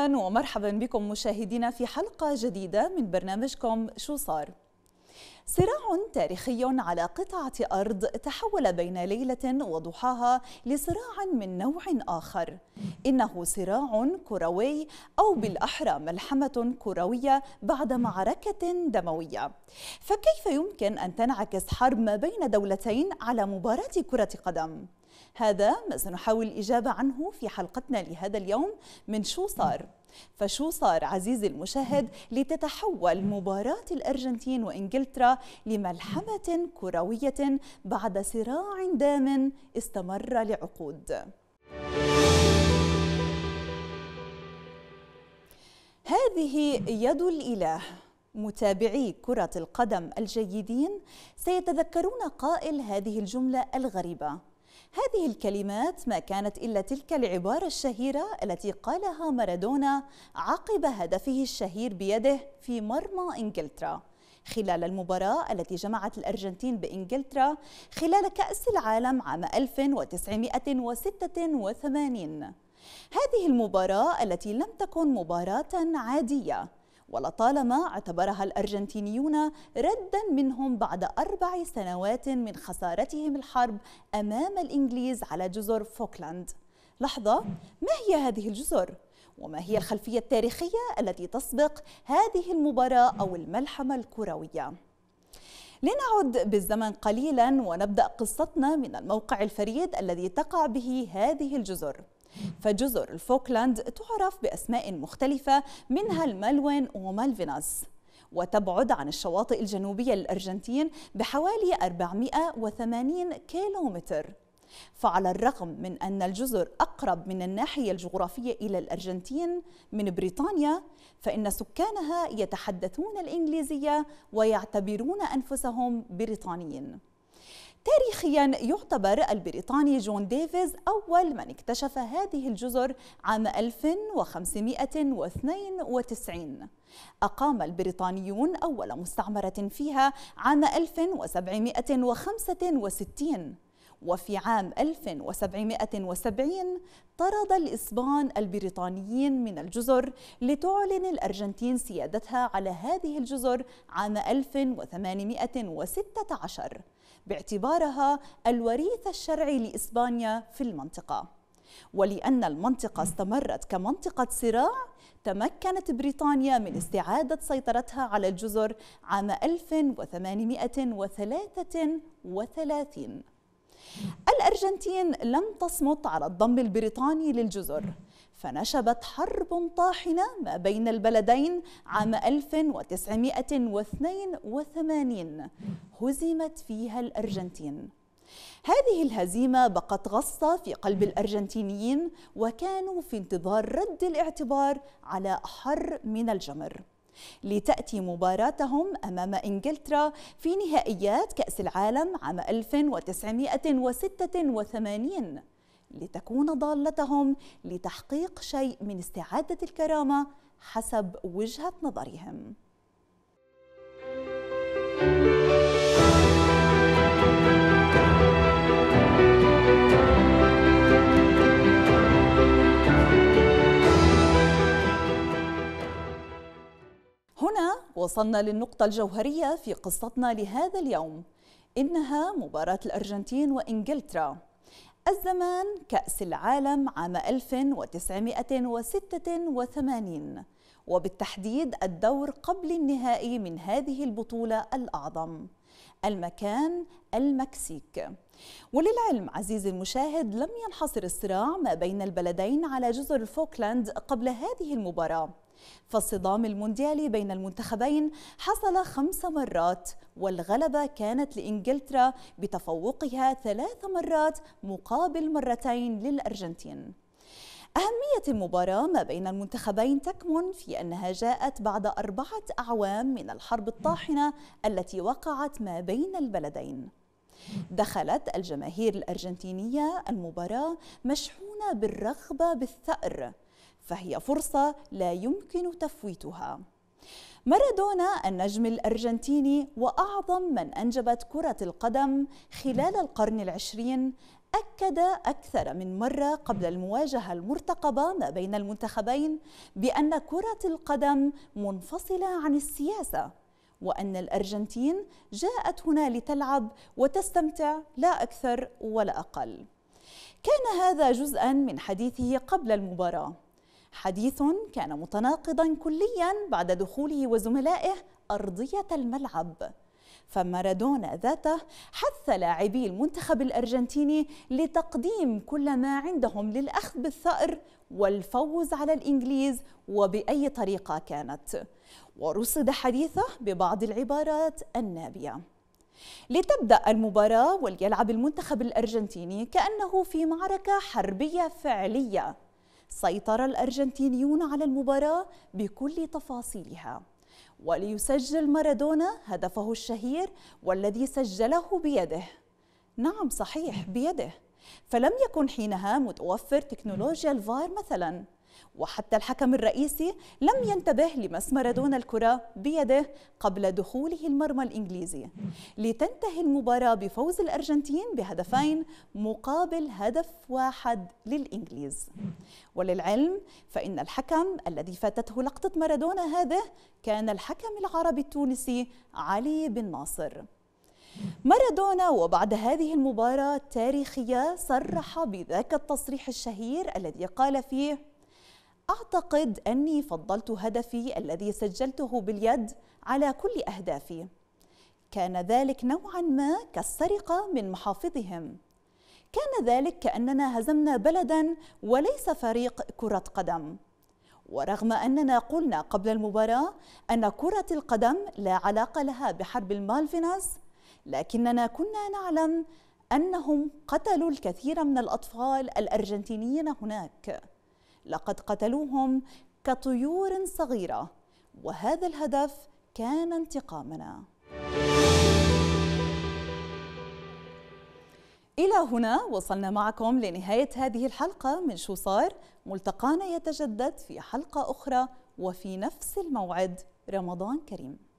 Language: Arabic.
اهلا ومرحبا بكم مشاهدينا في حلقه جديده من برنامجكم شو صار صراع تاريخي على قطعة أرض تحول بين ليلة وضحاها لصراع من نوع آخر إنه صراع كروي أو بالأحرى ملحمة كروية بعد معركة دموية فكيف يمكن أن تنعكس حرب ما بين دولتين على مباراة كرة قدم؟ هذا ما سنحاول الإجابة عنه في حلقتنا لهذا اليوم من شو صار فشو صار عزيزي المشاهد لتتحول مباراة الأرجنتين وإنجلترا لملحمة كروية بعد صراع دام استمر لعقود هذه يد الإله متابعي كرة القدم الجيدين سيتذكرون قائل هذه الجملة الغريبة هذه الكلمات ما كانت إلا تلك العبارة الشهيرة التي قالها مارادونا عقب هدفه الشهير بيده في مرمى إنجلترا خلال المباراة التي جمعت الأرجنتين بإنجلترا خلال كأس العالم عام 1986 هذه المباراة التي لم تكن مباراة عادية ولطالما اعتبرها الأرجنتينيون ردا منهم بعد أربع سنوات من خسارتهم الحرب أمام الإنجليز على جزر فوكلاند لحظة ما هي هذه الجزر؟ وما هي الخلفية التاريخية التي تسبق هذه المباراة أو الملحمة الكروية؟ لنعد بالزمن قليلا ونبدأ قصتنا من الموقع الفريد الذي تقع به هذه الجزر فجزر الفوكلاند تعرف بأسماء مختلفة منها المالوين ومالفيناس وتبعد عن الشواطئ الجنوبية للأرجنتين بحوالي 480 كيلومتر فعلى الرغم من أن الجزر أقرب من الناحية الجغرافية إلى الأرجنتين من بريطانيا فإن سكانها يتحدثون الإنجليزية ويعتبرون أنفسهم بريطانيين تاريخيا يعتبر البريطاني جون ديفيز أول من اكتشف هذه الجزر عام 1592 أقام البريطانيون أول مستعمرة فيها عام 1765 وفي عام 1770 طرد الإسبان البريطانيين من الجزر لتعلن الأرجنتين سيادتها على هذه الجزر عام 1816 باعتبارها الوريث الشرعي لإسبانيا في المنطقة ولأن المنطقة استمرت كمنطقة صراع تمكنت بريطانيا من استعادة سيطرتها على الجزر عام 1833 الأرجنتين لم تصمت على الضم البريطاني للجزر فنشبت حرب طاحنة ما بين البلدين عام 1982 هزمت فيها الأرجنتين هذه الهزيمة بقت غصة في قلب الأرجنتينيين وكانوا في انتظار رد الاعتبار على أحر من الجمر لتأتي مباراتهم أمام إنجلترا في نهائيات كأس العالم عام 1986 لتكون ضالتهم لتحقيق شيء من استعاده الكرامه حسب وجهه نظرهم هنا وصلنا للنقطة الجوهرية في قصتنا لهذا اليوم إنها مباراة الأرجنتين وإنجلترا الزمان كأس العالم عام 1986 وبالتحديد الدور قبل النهائي من هذه البطولة الأعظم المكان المكسيك وللعلم عزيزي المشاهد لم ينحصر الصراع ما بين البلدين على جزر فوكلاند قبل هذه المباراة فالصدام المونديالي بين المنتخبين حصل خمس مرات والغلبة كانت لإنجلترا بتفوقها ثلاث مرات مقابل مرتين للأرجنتين أهمية المباراة ما بين المنتخبين تكمن في أنها جاءت بعد أربعة أعوام من الحرب الطاحنة التي وقعت ما بين البلدين دخلت الجماهير الأرجنتينية المباراة مشحونة بالرغبة بالثأر فهي فرصة لا يمكن تفويتها مارادونا النجم الأرجنتيني وأعظم من أنجبت كرة القدم خلال القرن العشرين أكد أكثر من مرة قبل المواجهة المرتقبة ما بين المنتخبين بأن كرة القدم منفصلة عن السياسة وأن الأرجنتين جاءت هنا لتلعب وتستمتع لا أكثر ولا أقل كان هذا جزءا من حديثه قبل المباراه حديث كان متناقضا كليا بعد دخوله وزملائه أرضية الملعب فمارادونا ذاته حث لاعبي المنتخب الأرجنتيني لتقديم كل ما عندهم للأخذ بالثأر والفوز على الإنجليز وبأي طريقة كانت ورصد حديثه ببعض العبارات النابية لتبدأ المباراة وليلعب المنتخب الأرجنتيني كأنه في معركة حربية فعلية سيطر الأرجنتينيون على المباراة بكل تفاصيلها وليسجل مارادونا هدفه الشهير والذي سجله بيده نعم صحيح بيده فلم يكن حينها متوفر تكنولوجيا الفار مثلاً وحتى الحكم الرئيسي لم ينتبه لمس مارادونا الكرة بيده قبل دخوله المرمى الإنجليزي لتنتهي المباراة بفوز الأرجنتين بهدفين مقابل هدف واحد للإنجليز وللعلم فإن الحكم الذي فاتته لقطة مارادونا هذه كان الحكم العربي التونسي علي بن ناصر مارادونا وبعد هذه المباراة التاريخية صرح بذاك التصريح الشهير الذي قال فيه أعتقد أني فضلت هدفي الذي سجلته باليد على كل أهدافي كان ذلك نوعا ما كالسرقة من محافظهم كان ذلك كأننا هزمنا بلدا وليس فريق كرة قدم ورغم أننا قلنا قبل المباراة أن كرة القدم لا علاقة لها بحرب المالفيناز لكننا كنا نعلم أنهم قتلوا الكثير من الأطفال الأرجنتينيين هناك لقد قتلوهم كطيور صغيرة وهذا الهدف كان انتقامنا إلى هنا وصلنا معكم لنهاية هذه الحلقة من شو صار ملتقانا يتجدد في حلقة أخرى وفي نفس الموعد رمضان كريم